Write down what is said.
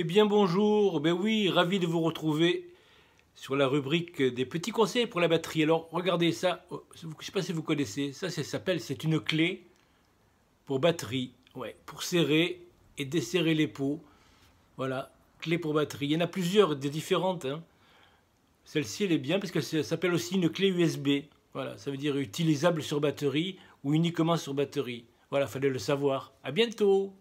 Eh bien bonjour, ben oui, ravi de vous retrouver sur la rubrique des petits conseils pour la batterie. Alors regardez ça, oh, je ne sais pas si vous connaissez, ça, s'appelle, c'est une clé pour batterie, ouais, pour serrer et desserrer les pots. Voilà, clé pour batterie. Il y en a plusieurs, des différentes. Hein. Celle-ci, elle est bien parce que ça s'appelle aussi une clé USB. Voilà, ça veut dire utilisable sur batterie ou uniquement sur batterie. Voilà, fallait le savoir. À bientôt